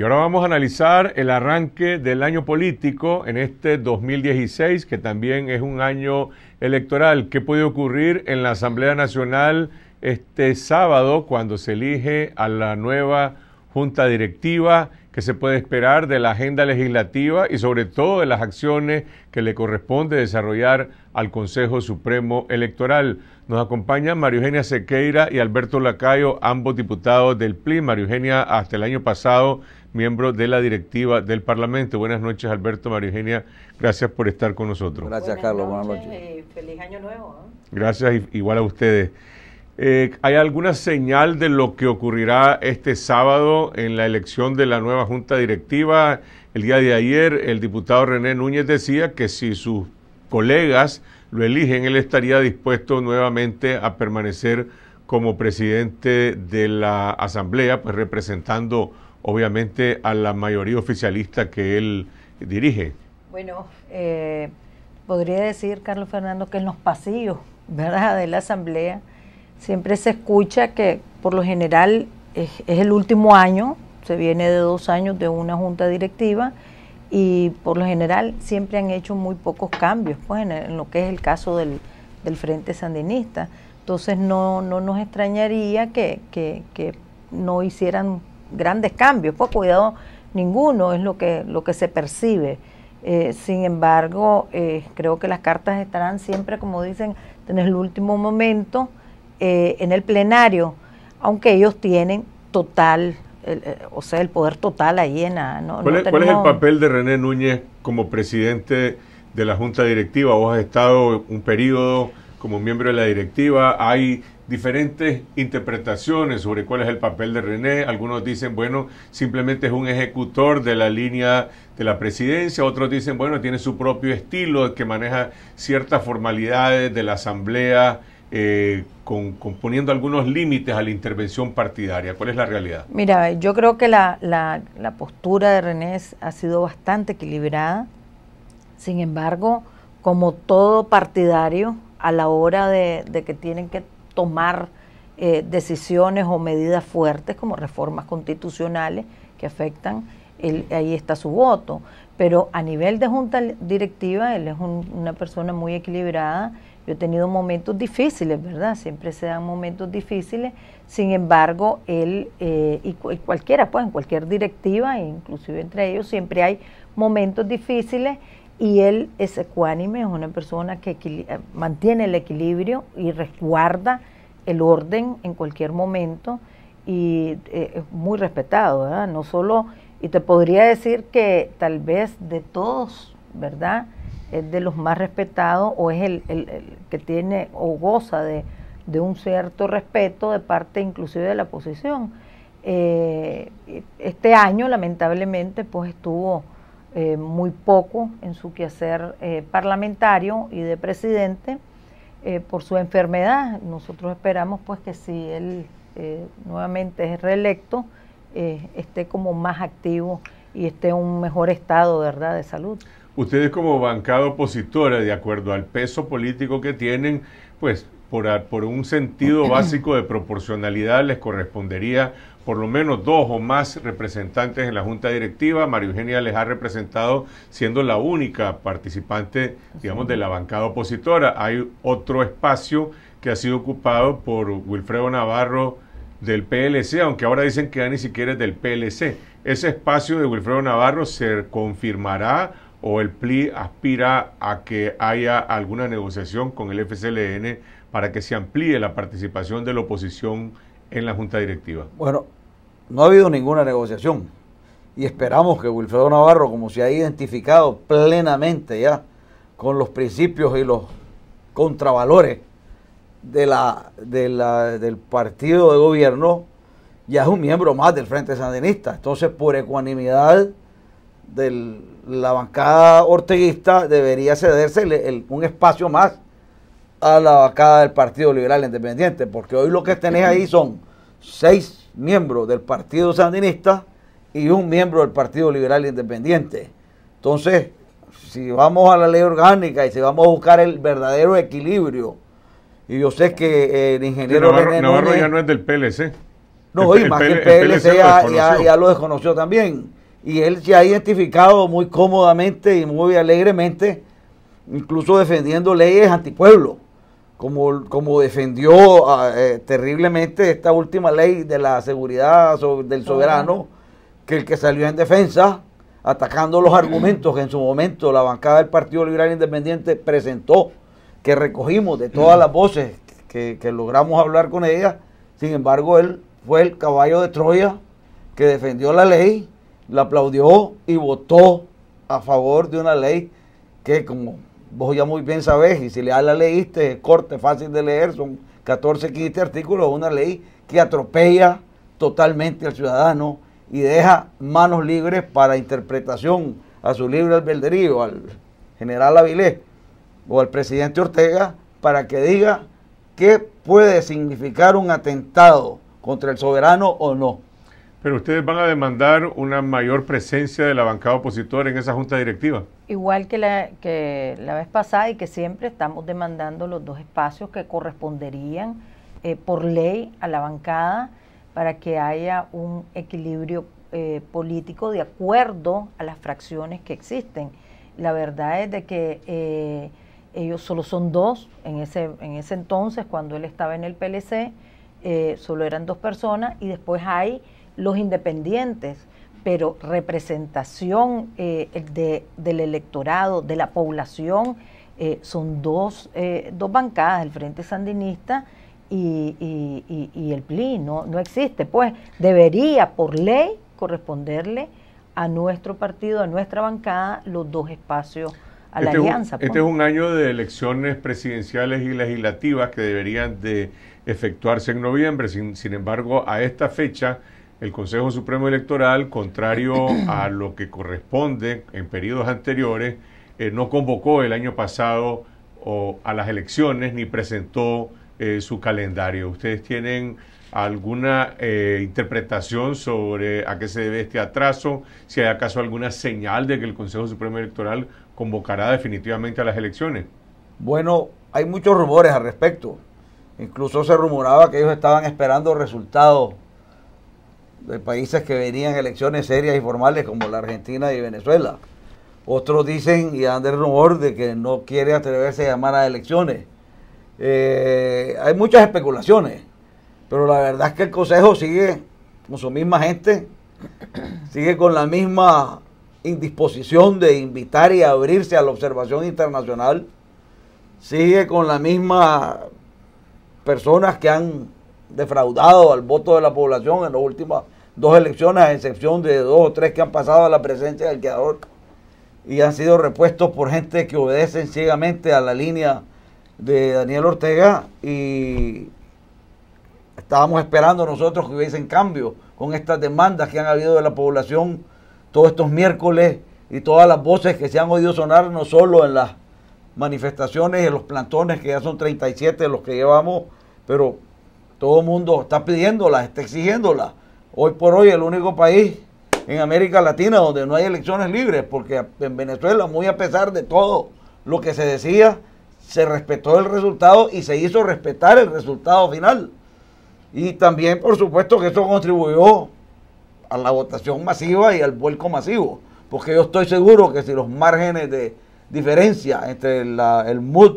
Y ahora vamos a analizar el arranque del año político en este 2016, que también es un año electoral. ¿Qué puede ocurrir en la Asamblea Nacional este sábado cuando se elige a la nueva Junta Directiva? ¿Qué se puede esperar de la agenda legislativa y sobre todo de las acciones que le corresponde desarrollar al Consejo Supremo Electoral? Nos acompañan María Eugenia Sequeira y Alberto Lacayo, ambos diputados del PLI. María Eugenia, hasta el año pasado miembro de la directiva del Parlamento. Buenas noches, Alberto, María Eugenia, gracias por estar con nosotros. Gracias, Carlos, buenas noches. feliz año nuevo. Gracias, igual a ustedes. Eh, ¿Hay alguna señal de lo que ocurrirá este sábado en la elección de la nueva Junta Directiva? El día de ayer el diputado René Núñez decía que si sus colegas lo eligen, él estaría dispuesto nuevamente a permanecer como presidente de la Asamblea, pues representando obviamente a la mayoría oficialista que él dirige. Bueno, eh, podría decir, Carlos Fernando, que en los pasillos ¿verdad? de la Asamblea siempre se escucha que por lo general es, el último año, se viene de dos años de una junta directiva y por lo general siempre han hecho muy pocos cambios, pues en, lo que es el caso del, Frente Sandinista. Entonces no, nos extrañaría que no hicieran grandes cambios, pues cuidado ninguno es lo que, lo que se percibe. Eh, sin embargo, eh, creo que las cartas estarán siempre, como dicen, en el último momento, eh, en el plenario, aunque ellos tienen total, o sea, el poder total ahí en la... No, ¿Cuál, es, ¿Cuál, es, el papel de René Núñez como presidente de la Junta Directiva? Vos has estado un periodo como miembro de la directiva, hay diferentes interpretaciones sobre cuál es el papel de René. Algunos dicen, bueno, simplemente es un ejecutor de la línea de la presidencia, otros dicen, bueno, tiene su propio estilo que maneja ciertas formalidades de la asamblea. Eh, con, poniendo algunos límites a la intervención partidaria. ¿Cuál es la realidad? Mira, yo creo que la, postura de René ha sido bastante equilibrada. Sin embargo, como todo partidario, a la hora de que tienen que tomar eh, decisiones o medidas fuertes como reformas constitucionales que afectan, ahí está su voto. Pero a nivel de junta directiva, él es una persona muy equilibrada. Yo he tenido momentos difíciles, ¿verdad? Siempre se dan momentos difíciles. Sin embargo, él eh, y cualquiera, pues en cualquier directiva, inclusive entre ellos, siempre hay momentos difíciles y él es ecuánime, es una persona que eh, mantiene el equilibrio y resguarda el orden en cualquier momento y eh, es muy respetado, ¿verdad? No solo, y te podría decir que tal vez de todos, ¿verdad? Es de los más respetados o es el, que tiene o goza de, un cierto respeto de parte inclusive de la oposición. Eh, este año lamentablemente pues estuvo eh, muy poco en su quehacer eh, parlamentario y de presidente eh, por su enfermedad. Nosotros esperamos pues que si él nuevamente es reelecto, esté como más activo y esté en un mejor estado ¿verdad? de salud. Ustedes como bancada opositora, de acuerdo al peso político que tienen, pues por, por, un sentido básico de proporcionalidad les correspondería por lo menos dos o más representantes en la Junta Directiva. María Eugenia les ha representado siendo la única participante, digamos, de la bancada opositora. Hay otro espacio que ha sido ocupado por Wilfredo Navarro del PLC, aunque ahora dicen que ya ni siquiera es del PLC. Ese espacio de Wilfredo Navarro se confirmará o el PLI aspira a que haya alguna negociación con el FCLN para que se amplíe la participación de la oposición en la Junta Directiva? Bueno, no ha habido ninguna negociación y esperamos que Wilfredo Navarro, como se ha identificado plenamente ya con los principios y los contravalores de la, del partido de gobierno, ya es un miembro más del Frente Sandinista. Entonces, por ecuanimidad de la bancada orteguista, debería cederse un espacio más a la vacada del Partido Liberal Independiente, porque hoy lo que tenés ahí son seis miembros del Partido Sandinista y un miembro del Partido Liberal Independiente. Entonces, si vamos a la ley orgánica y si vamos a buscar el verdadero equilibrio, y yo sé que el ingeniero... Navarro, ya no es del PLC. No, y más que el PLC, ya, lo ya, lo desconoció también. Y él se ha identificado muy cómodamente y muy alegremente, incluso defendiendo leyes antipueblo como, defendió ah, eh, terriblemente esta última ley de la seguridad del soberano, que el que salió en defensa, atacando los argumentos que en su momento la bancada del Partido Liberal Independiente presentó, que recogimos de todas las voces que, que logramos hablar con ella, sin embargo él fue el caballo de Troya que defendió la ley, la aplaudió y votó a favor de una ley que como vos ya muy bien sabés, y si ya la leíste, es corte, fácil de leer, son 14, 15 artículos, una ley que atropella totalmente al ciudadano y deja manos libres para interpretación a su libre albedrío, al general Avilés o al presidente Ortega, para que diga qué puede significar un atentado contra el soberano o no. Pero ustedes van a demandar una mayor presencia de la bancada opositora en esa junta directiva. Igual que la, que la vez pasada y que siempre estamos demandando los dos espacios que corresponderían eh, por ley a la bancada para que haya un equilibrio eh, político de acuerdo a las fracciones que existen. La verdad es de que eh, ellos solo son dos, en ese, en ese entonces cuando él estaba en el PLC, solo eran dos personas y después hay los independientes, pero representación eh, del electorado, de la población, eh, son eh, dos, bancadas, el Frente Sandinista y, el PLI, no, existe. Pues debería por ley corresponderle a nuestro partido, a nuestra bancada, los dos espacios a la este alianza. Pues. este es un año de elecciones presidenciales y legislativas que deberían de efectuarse en noviembre, sin embargo, a esta fecha el Consejo Supremo Electoral, contrario a lo que corresponde en periodos anteriores, eh, no convocó el año pasado a las elecciones ni presentó eh, su calendario. ¿Ustedes tienen alguna eh, interpretación sobre a qué se debe este atraso? Si hay acaso alguna señal de que el Consejo Supremo Electoral convocará definitivamente a las elecciones. Bueno, hay muchos rumores al respecto. Incluso se rumoraba que ellos estaban esperando resultados de países que venían elecciones serias y formales como la Argentina y Venezuela. Otros dicen y dan del rumor de que no quiere atreverse a llamar a elecciones. Eh, hay muchas especulaciones, pero la verdad es que el Consejo sigue con su misma gente, sigue con la misma indisposición de invitar y abrirse a la observación internacional, sigue con las mismas personas que han defraudado al voto de la población en las últimas dos elecciones, a excepción de dos o tres que han pasado a la presencia del quedador y han sido repuestos por gente que obedecen ciegamente a la línea de Daniel Ortega y estábamos esperando nosotros que hubiesen cambio con estas demandas que han habido de la población todos estos miércoles y todas las voces que se han oído sonar no solo en las manifestaciones y en los plantones que ya son 37 los que llevamos, pero todo el mundo está pidiéndola, está exigiéndola. Hoy por hoy el único país en América Latina donde no hay elecciones libres, porque en Venezuela, muy a pesar de todo lo que se decía, se respetó el resultado y se hizo respetar el resultado final. Y también, por supuesto, que eso contribuyó a la votación masiva y al vuelco masivo, porque yo estoy seguro que si los márgenes de diferencia entre el MUD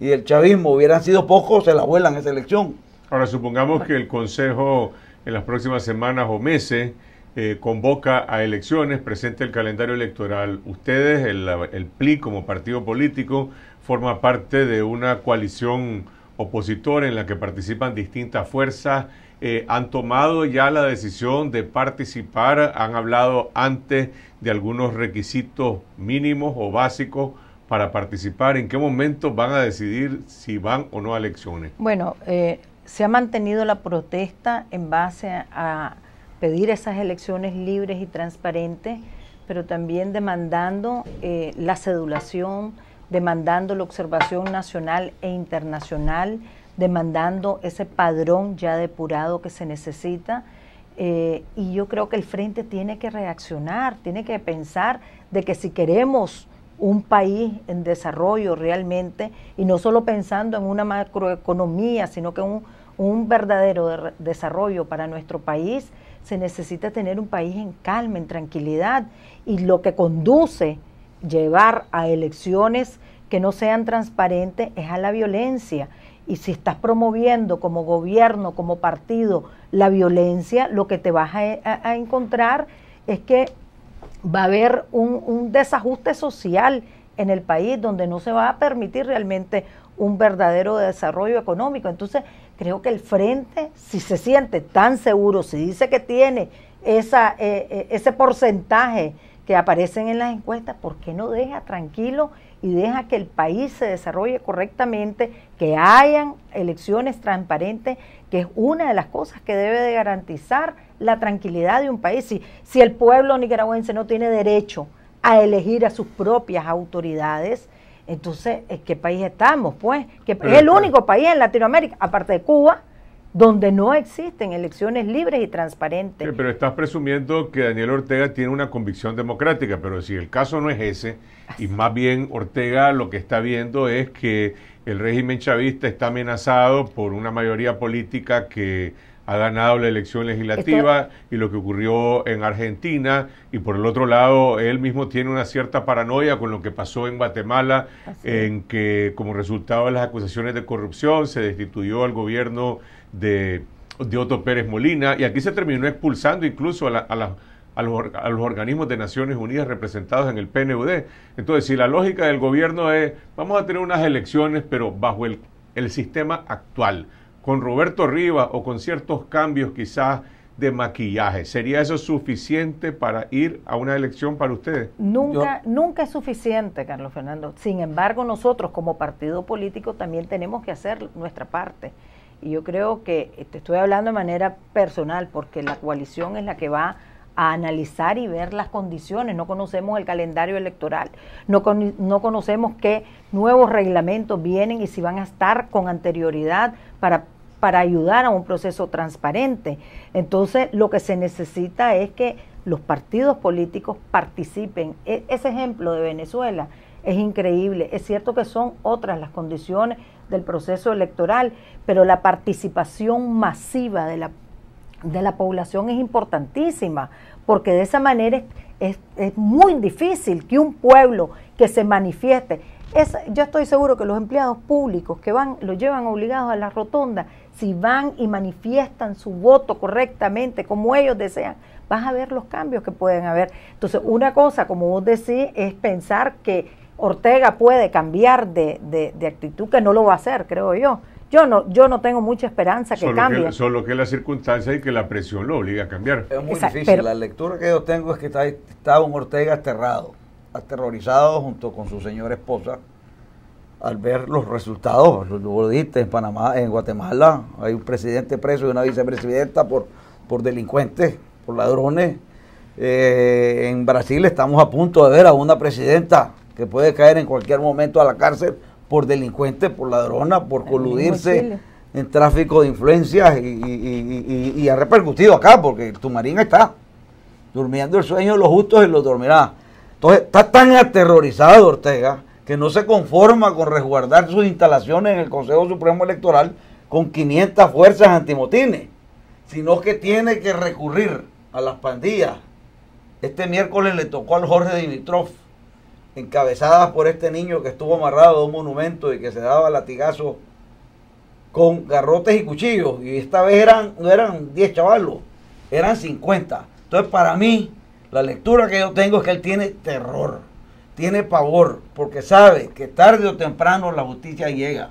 y el chavismo hubieran sido pocos, se la vuelan esa elección. Ahora, supongamos que el Consejo en las próximas semanas o meses eh, convoca a elecciones, presente el calendario electoral. Ustedes, el, PLI como partido político, forma parte de una coalición opositora en la que participan distintas fuerzas. Eh, han tomado ya la decisión de participar, han hablado antes de algunos requisitos mínimos o básicos para participar. ¿En qué momento van a decidir si van o no a elecciones? Bueno, eh, se ha mantenido la protesta en base a pedir esas elecciones libres y transparentes, pero también demandando eh, la cedulación, demandando la observación nacional e internacional, demandando ese padrón ya depurado que se necesita. Eh, y yo creo que el frente tiene que reaccionar, tiene que pensar de que si queremos un país en desarrollo realmente, y no solo pensando en una macroeconomía, sino que un, un verdadero desarrollo para nuestro país, se necesita tener un país en calma, en tranquilidad, y lo que conduce llevar a elecciones que no sean transparentes es a la violencia. Y si estás promoviendo como gobierno, como partido, la violencia, lo que te vas a encontrar es que va a haber un, desajuste social en el país donde no se va a permitir realmente un verdadero desarrollo económico. Entonces, creo que el frente, si se siente tan seguro, si dice que tiene eh, eh, ese porcentaje que aparecen en las encuestas, ¿por qué no deja tranquilo y deja que el país se desarrolle correctamente, que hayan elecciones transparentes, que es una de las cosas que debe de garantizar la tranquilidad de un país. Si, el pueblo nicaragüense no tiene derecho a elegir a sus propias autoridades, entonces, ¿en qué país estamos? Pues, que es el único país en Latinoamérica, aparte de Cuba, donde no existen elecciones libres y transparentes. pero estás presumiendo que Daniel Ortega tiene una convicción democrática, pero si el caso no es ese, y más bien Ortega lo que está viendo es que el régimen chavista está amenazado por una mayoría política que ha ganado la elección legislativa y lo que ocurrió en Argentina. Y por el otro lado, él mismo tiene una cierta paranoia con lo que pasó en Guatemala, en que como resultado de las acusaciones de corrupción se destituyó al gobierno de, de Otto Pérez Molina. Y aquí se terminó expulsando incluso a, la, a las a los, a los, organismos de Naciones Unidas representados en el PNUD. Entonces, si la lógica del gobierno es, vamos a tener unas elecciones, pero bajo el, el sistema actual, con Roberto Rivas o con ciertos cambios quizás de maquillaje. ¿Sería eso suficiente para ir a una elección para ustedes? Nunca, nunca es suficiente, Carlos Fernando. Sin embargo, nosotros como partido político también tenemos que hacer nuestra parte. Y yo creo que te este, estoy hablando de manera personal, porque la coalición es la que va a analizar y ver las condiciones. No conocemos el calendario electoral, no, no conocemos qué nuevos reglamentos vienen y si van a estar con anterioridad para, para ayudar a un proceso transparente. Entonces, lo que se necesita es que los partidos políticos participen. E, ese ejemplo de Venezuela es increíble. Es cierto que son otras las condiciones del proceso electoral, pero la participación masiva de la de la población es importantísima, porque de esa manera es, muy difícil que un pueblo que se manifieste. Es, yo estoy seguro que los empleados públicos que van, los llevan obligados a la rotonda, si van y manifiestan su voto correctamente, como ellos desean, vas a ver los cambios que pueden haber. Entonces, una cosa, como vos decís, es pensar que Ortega puede cambiar de actitud, que no lo va a hacer, creo yo yo no, yo no tengo mucha esperanza que cambie. solo que la circunstancia y que la presión lo obliga a cambiar. Es muy difícil. la lectura que yo tengo es que está, un Ortega aterrado, aterrorizado junto con su señora esposa al ver los resultados. Lo dijiste en Panamá, en Guatemala, hay un presidente preso y una vicepresidenta por, por delincuentes, por ladrones. Eh, en Brasil estamos a punto de ver a una presidenta que puede caer en cualquier momento a la cárcel por delincuente, por ladrona, por coludirse en tráfico de influencias y, ha repercutido acá porque tu marina está durmiendo el sueño de los justos y lo dormirá. Entonces está tan aterrorizado Ortega que no se conforma con resguardar sus instalaciones en el Consejo Supremo Electoral con 500 fuerzas antimotines, sino que tiene que recurrir a las pandillas. Este miércoles le tocó al Jorge Dimitrov encabezadas por este niño que estuvo amarrado a un monumento y que se daba latigazos con garrotes y cuchillos. Y esta vez eran, no eran 10 chavalos, eran 50. Entonces, para mí, la lectura que yo tengo es que él tiene terror, tiene pavor, porque sabe que tarde o temprano la justicia llega.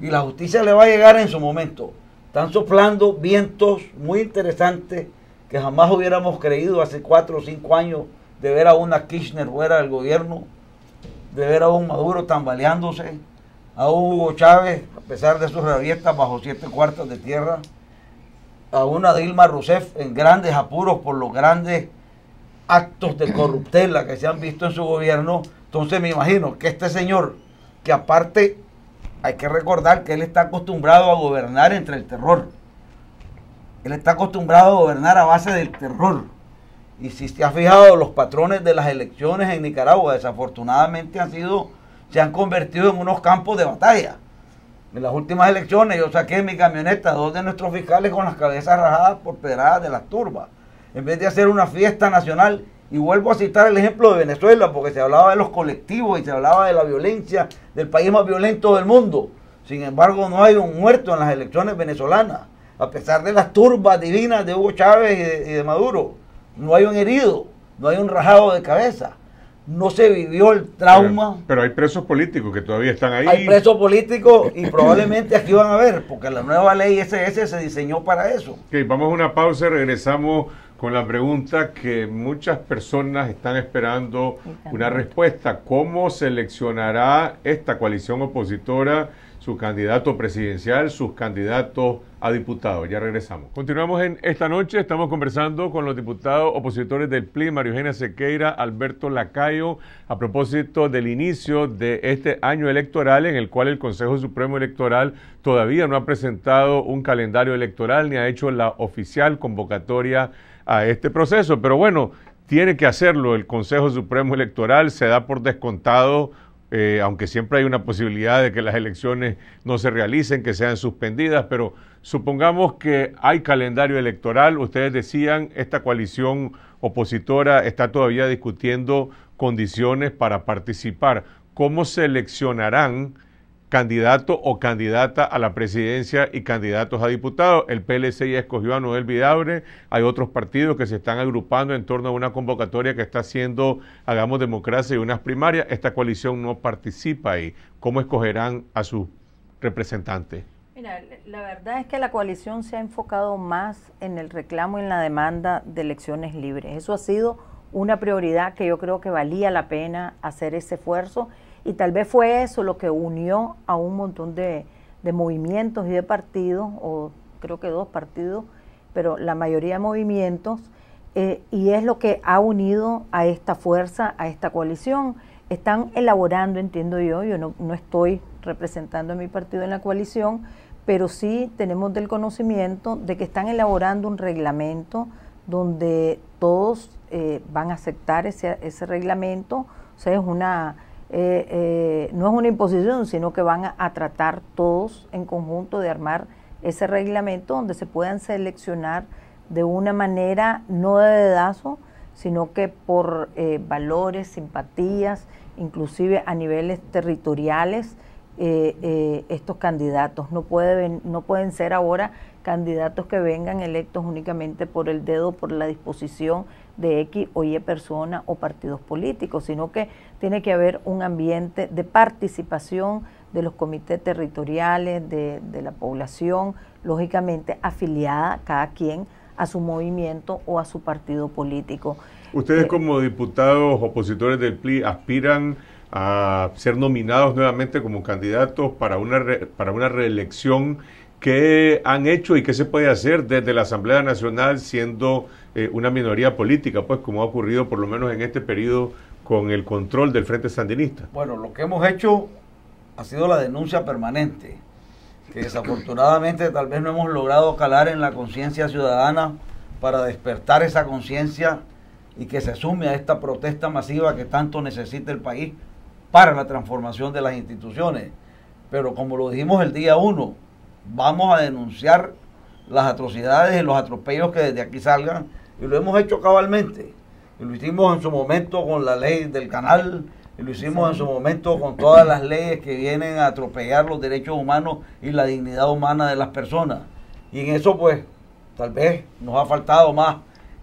Y la justicia le va a llegar en su momento. Están soplando vientos muy interesantes que jamás hubiéramos creído hace cuatro o cinco años de ver a una Kirchner fuera del gobierno, de ver a un Maduro tambaleándose, a un Hugo Chávez, a pesar de sus revistas bajo siete cuartos de tierra, a una Dilma Rousseff en grandes apuros por los grandes actos de corruptela que se han visto en su gobierno. Entonces me imagino que este señor, que aparte hay que recordar que él está acostumbrado a gobernar entre el terror, él está acostumbrado a gobernar a base del terror y si se ha fijado, los patrones de las elecciones en Nicaragua desafortunadamente han sido, se han convertido en unos campos de batalla. En las últimas elecciones yo saqué mi camioneta dos de nuestros fiscales con las cabezas rajadas por pedradas de las turbas. En vez de hacer una fiesta nacional, y vuelvo a citar el ejemplo de Venezuela, porque se hablaba de los colectivos y se hablaba de la violencia, del país más violento del mundo. Sin embargo, no hay un muerto en las elecciones venezolanas, a pesar de las turbas divinas de Hugo Chávez y de Maduro no hay un herido, no hay un rajado de cabeza. No se vivió el trauma. Pero, hay presos políticos que todavía están ahí. Hay presos políticos y probablemente aquí van a ver, porque la nueva ley SS se diseñó para eso. vamos a una pausa y regresamos con la pregunta que muchas personas están esperando una respuesta. ¿Cómo seleccionará esta coalición opositora? su candidato presidencial, sus candidatos a diputados. Ya regresamos. Continuamos en esta noche, estamos conversando con los diputados opositores del PLI, María Eugenia Sequeira, Alberto Lacayo, a propósito del inicio de este año electoral en el cual el Consejo Supremo Electoral todavía no ha presentado un calendario electoral ni ha hecho la oficial convocatoria a este proceso. Pero bueno, tiene que hacerlo el Consejo Supremo Electoral, se da por descontado eh, aunque siempre hay una posibilidad de que las elecciones no se realicen, que sean suspendidas, pero supongamos que hay calendario electoral, ustedes decían, esta coalición opositora está todavía discutiendo condiciones para participar. ¿Cómo seleccionarán candidato o candidata a la presidencia y candidatos a diputados. El PLC ya escogió a Noel Vidabre. hay otros partidos que se están agrupando en torno a una convocatoria que está haciendo Hagamos Democracia y unas primarias. Esta coalición no participa ahí. ¿Cómo escogerán a su representante? Mira, la verdad es que la coalición se ha enfocado más en el reclamo y en la demanda de elecciones libres. Eso ha sido una prioridad que yo creo que valía la pena hacer ese esfuerzo y tal vez fue eso lo que unió a un montón de, movimientos y de partidos, o creo que dos partidos, pero la mayoría de movimientos, eh, y es lo que ha unido a esta fuerza, a esta coalición. Están elaborando, entiendo yo, yo no, estoy representando a mi partido en la coalición, pero sí tenemos del conocimiento de que están elaborando un reglamento donde todos eh, van a aceptar ese, ese reglamento, o sea, es una eh, eh, no es una imposición, sino que van a, tratar todos en conjunto de armar ese reglamento donde se puedan seleccionar de una manera no de dedazo, sino que por eh, valores, simpatías, inclusive a niveles territoriales, estos candidatos. No, pueden, no pueden ser ahora candidatos que vengan electos únicamente por el dedo, por la disposición de X o Y persona o partidos políticos, sino que tiene que haber un ambiente de participación de los comités territoriales, de, la población, lógicamente afiliada cada quien a su movimiento o a su partido político. Ustedes eh, como diputados opositores del PLI aspiran a ser nominados nuevamente como candidatos para una, para una reelección ¿Qué han hecho y qué se puede hacer desde la Asamblea Nacional siendo eh, una minoría política, pues como ha ocurrido por lo menos en este periodo con el control del Frente Sandinista? Bueno, lo que hemos hecho ha sido la denuncia permanente, que desafortunadamente tal vez no hemos logrado calar en la conciencia ciudadana para despertar esa conciencia y que se sume a esta protesta masiva que tanto necesita el país para la transformación de las instituciones. Pero como lo dijimos el día 1, vamos a denunciar las atrocidades y los atropellos que desde aquí salgan, y lo hemos hecho cabalmente. Y lo hicimos en su momento con la ley del canal, y lo hicimos en su momento con todas las leyes que vienen a atropellar los derechos humanos y la dignidad humana de las personas. Y en eso pues tal vez nos ha faltado más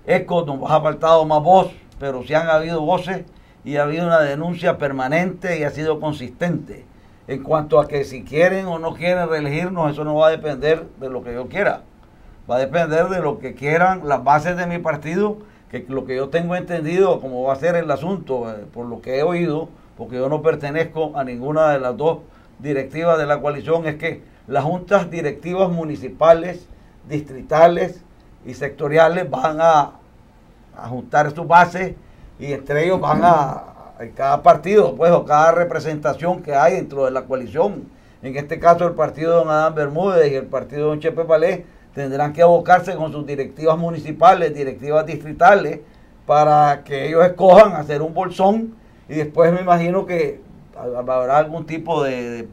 eco, nos ha faltado más voz, pero sí han habido voces y ha habido una denuncia permanente y ha sido consistente en cuanto a que si quieren o no quieren reelegirnos, eso no va a depender de lo que yo quiera. Va a depender de lo que quieran las bases de mi partido, que lo que yo tengo entendido, como va a ser el asunto, eh, por lo que he oído, porque yo no pertenezco a ninguna de las dos directivas de la coalición, es que las juntas directivas municipales, distritales y sectoriales van a, a juntar sus bases y entre ellos van a cada partido, pues, o cada representación que hay dentro de la coalición. En este caso, el partido de don Adán Bermúdez y el partido de don Chepe Palé tendrán que abocarse con sus directivas municipales, directivas distritales, para que ellos escojan hacer un bolsón y después me imagino que habrá algún tipo de,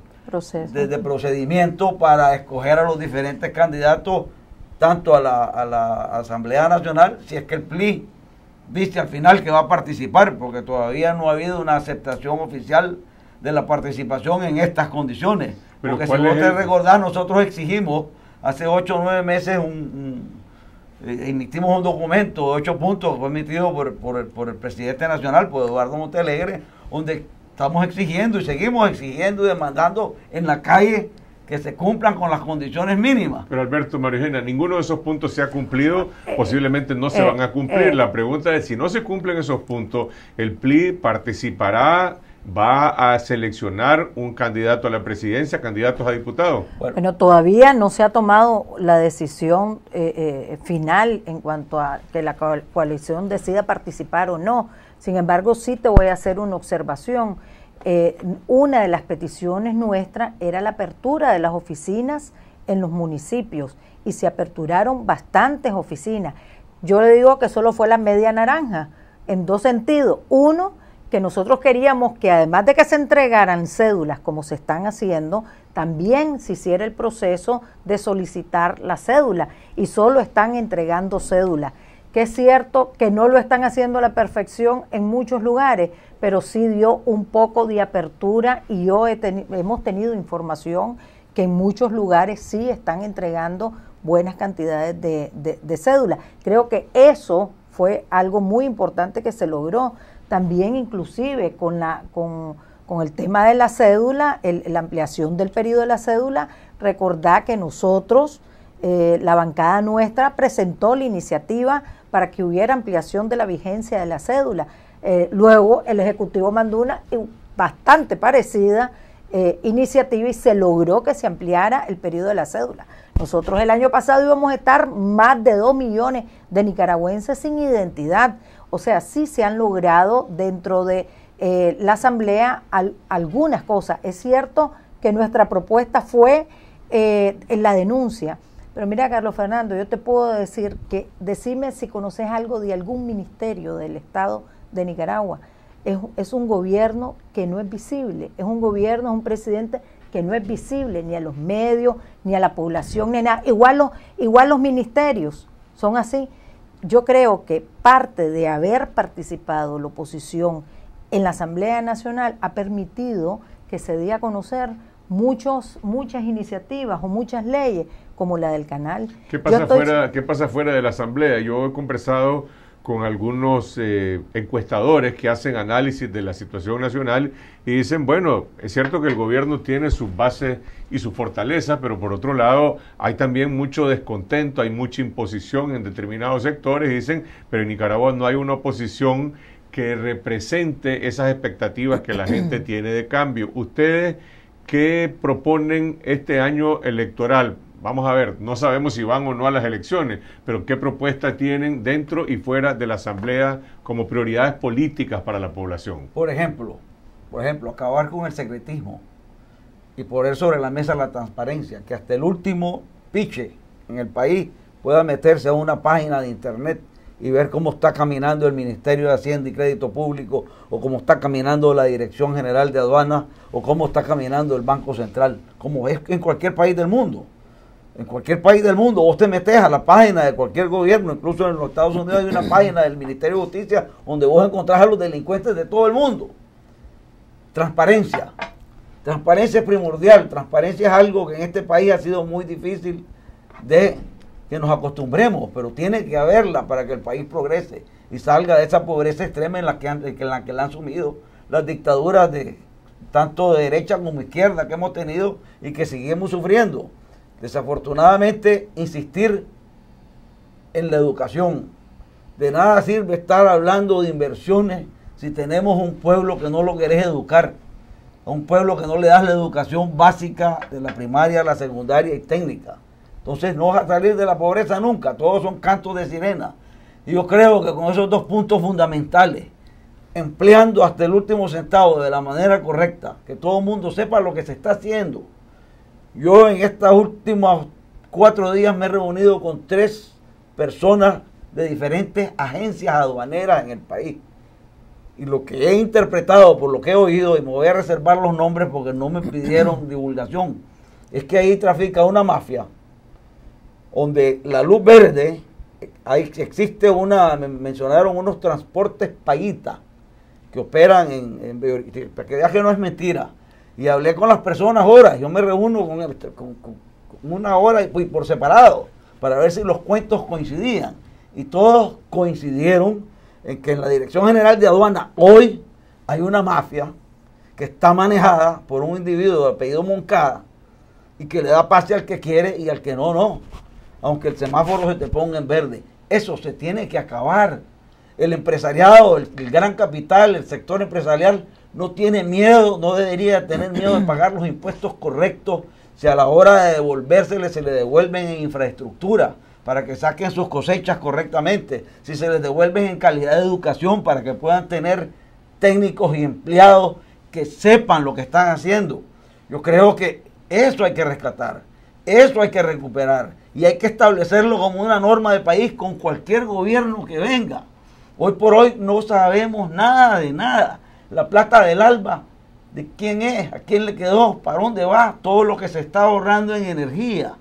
procedimiento para escoger a los diferentes candidatos, tanto a la Asamblea Nacional, si es que el PLI viste al final que va a participar, porque todavía no ha habido una aceptación oficial de la participación en estas condiciones. Pero porque si vos te nosotros exigimos hace 8 o 9 meses un, eh, emitimos un documento de 8 puntos que fue emitido por, el presidente nacional, por Eduardo Montelegre, donde estamos exigiendo y seguimos exigiendo y demandando en la calle que se cumplan con las condiciones mínimas. Pero Alberto Marijena, ninguno de esos puntos se ha cumplido, ah, eh, posiblemente no se eh, van a cumplir. Eh. La pregunta es, si no se cumplen esos puntos, ¿el PLI participará va a seleccionar un candidato a la presidencia, candidatos a diputados? Bueno, todavía no se ha tomado la decisión final en cuanto a que la coalición decida participar o no. Sin embargo, sí te voy a hacer una observación. Eh, una de las peticiones nuestras era la apertura de las oficinas en los municipios y se aperturaron bastantes oficinas. Yo le digo que solo fue la media naranja, en dos sentidos. Uno, que nosotros queríamos que además de que se entregaran cédulas como se están haciendo, también se hiciera el proceso de solicitar la cédula y solo están entregando cédulas. Que es cierto que no lo están haciendo a la perfección en muchos lugares, pero sí dio un poco de apertura y yo hemos tenido información que en muchos lugares sí están entregando buenas cantidades de, cédula. cédulas. Creo que eso fue algo muy importante que se logró. También inclusive con, el tema de la cédula, la ampliación del periodo de la cédula, recordar que nosotros, eh, la bancada nuestra, presentó la iniciativa para que hubiera ampliación de la vigencia de la cédula. Eh, luego el Ejecutivo mandó una bastante parecida eh, iniciativa y se logró que se ampliara el periodo de la cédula. Nosotros el año pasado íbamos a estar más de 2 millones de nicaragüenses sin identidad. O sea, sí se han logrado dentro de eh, la Asamblea algunas cosas. Es cierto que nuestra propuesta fue en la denuncia pero mira, Carlos Fernando, yo te puedo decir que decime si conoces algo de algún ministerio del Estado de Nicaragua. Es, un gobierno que no es visible, es un gobierno, es un presidente que no es visible ni a los medios, ni a la población, ni nada. Igual los, igual los ministerios son así. Yo creo que parte de haber participado la oposición en la Asamblea Nacional ha permitido que se dé a conocer muchos, muchas iniciativas o muchas leyes, como la del canal. ¿Qué pasa, fuera, ¿qué pasa fuera de la asamblea? Yo he conversado con algunos eh, encuestadores que hacen análisis de la situación nacional y dicen, bueno, es cierto que el gobierno tiene sus bases y sus fortalezas, pero por otro lado hay también mucho descontento, hay mucha imposición en determinados sectores, dicen, pero en Nicaragua no hay una oposición que represente esas expectativas que la gente tiene de cambio. Ustedes, ¿qué proponen este año electoral? vamos a ver, no sabemos si van o no a las elecciones, pero qué propuestas tienen dentro y fuera de la Asamblea como prioridades políticas para la población. Por ejemplo, por ejemplo, acabar con el secretismo y poner sobre la mesa la transparencia, que hasta el último piche en el país pueda meterse a una página de internet y ver cómo está caminando el Ministerio de Hacienda y Crédito Público, o cómo está caminando la Dirección General de Aduanas, o cómo está caminando el Banco Central, como es en cualquier país del mundo. En cualquier país del mundo, vos te metes a la página de cualquier gobierno, incluso en los Estados Unidos hay una página del Ministerio de Justicia donde vos encontrás a los delincuentes de todo el mundo. Transparencia. Transparencia es primordial. Transparencia es algo que en este país ha sido muy difícil de que nos acostumbremos, pero tiene que haberla para que el país progrese y salga de esa pobreza extrema en la que en la que la han sumido las dictaduras de tanto de derecha como izquierda que hemos tenido y que seguimos sufriendo. Desafortunadamente, insistir en la educación. De nada sirve estar hablando de inversiones si tenemos un pueblo que no lo querés educar, un pueblo que no le das la educación básica de la primaria, la secundaria y técnica. Entonces no vas a salir de la pobreza nunca, todos son cantos de sirena. Y yo creo que con esos dos puntos fundamentales, empleando hasta el último centavo de la manera correcta, que todo el mundo sepa lo que se está haciendo, yo en estos últimos cuatro días me he reunido con tres personas de diferentes agencias aduaneras en el país. Y lo que he interpretado, por lo que he oído, y me voy a reservar los nombres porque no me pidieron divulgación, es que ahí trafica una mafia, donde la luz verde, ahí existe una, me mencionaron unos transportes payitas que operan en, en, que no es mentira, y hablé con las personas horas. Yo me reúno con, una hora y pues, por separado para ver si los cuentos coincidían. Y todos coincidieron en que en la Dirección General de Aduana hoy hay una mafia que está manejada por un individuo de apellido Moncada y que le da pase al que quiere y al que no, no. Aunque el semáforo se te ponga en verde. Eso se tiene que acabar. El empresariado, el gran capital, el sector empresarial no tiene miedo, no debería tener miedo de pagar los impuestos correctos si a la hora de devolvérsele se le devuelven en infraestructura para que saquen sus cosechas correctamente, si se les devuelven en calidad de educación para que puedan tener técnicos y empleados que sepan lo que están haciendo. Yo creo que eso hay que rescatar, eso hay que recuperar y hay que establecerlo como una norma de país con cualquier gobierno que venga. Hoy por hoy no sabemos nada de nada la plata del alba, de quién es, a quién le quedó, para dónde va, todo lo que se está ahorrando en energía.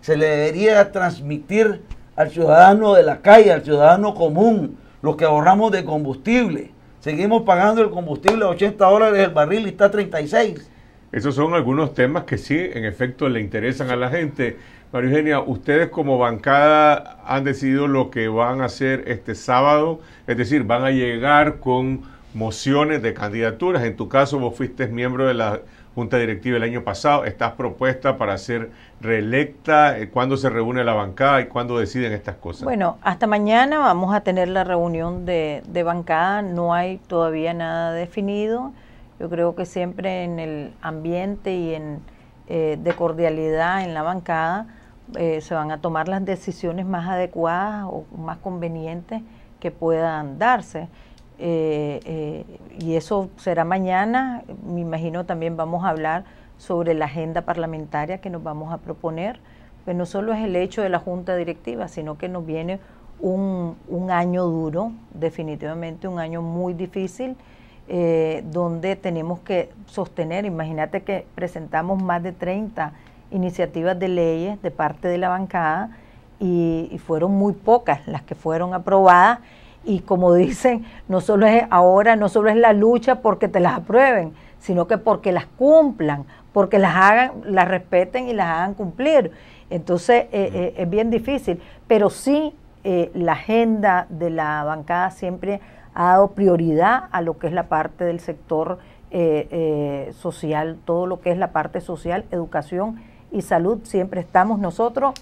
Se le debería transmitir al ciudadano de la calle, al ciudadano común, lo que ahorramos de combustible. Seguimos pagando el combustible a 80 dólares el barril y está a 36. Esos son algunos temas que sí, en efecto, le interesan a la gente. María Eugenia, ustedes como bancada han decidido lo que van a hacer este sábado, es decir, van a llegar con mociones de candidaturas. En tu caso, vos fuiste miembro de la Junta Directiva el año pasado, estás propuesta para ser reelecta. Eh, ¿Cuándo se reúne la bancada y cuándo deciden estas cosas? Bueno, hasta mañana vamos a tener la reunión de, bancada, no hay todavía nada definido. Yo creo que siempre en el ambiente y en, eh, de cordialidad en la bancada eh, se van a tomar las decisiones más adecuadas o más convenientes que puedan darse. Eh, eh, y eso será mañana. Me imagino también vamos a hablar sobre la agenda parlamentaria que nos vamos a proponer, pues no solo es el hecho de la junta directiva, sino que nos viene un, año duro, definitivamente un año muy difícil, eh, donde tenemos que sostener, imagínate que presentamos más de 30 iniciativas de leyes de parte de la bancada y fueron muy pocas las que fueron aprobadas y como dicen, no solo es ahora, no solo es la lucha porque te las aprueben, sino que porque las cumplan, porque las hagan, las respeten y las hagan cumplir. Entonces eh, eh, es bien difícil, pero sí eh, la agenda de la bancada siempre ha dado prioridad a lo que es la parte del sector social, todo lo que es la parte social, educación y salud. Siempre estamos nosotros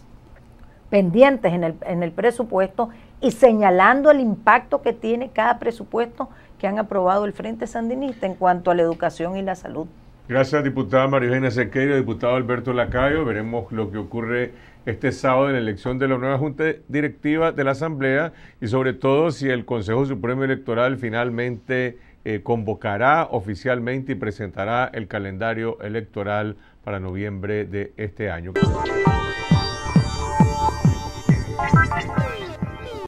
pendientes en el, en el presupuesto y señalando el impacto que tiene cada presupuesto que han aprobado el Frente Sandinista en cuanto a la educación y la salud. Gracias, diputada María Eugenia diputado Alberto Lacayo. Veremos lo que ocurre este sábado en la elección de la nueva Junta Directiva de la Asamblea y sobre todo si el Consejo Supremo Electoral finalmente eh, convocará oficialmente y presentará el calendario electoral para noviembre de este año.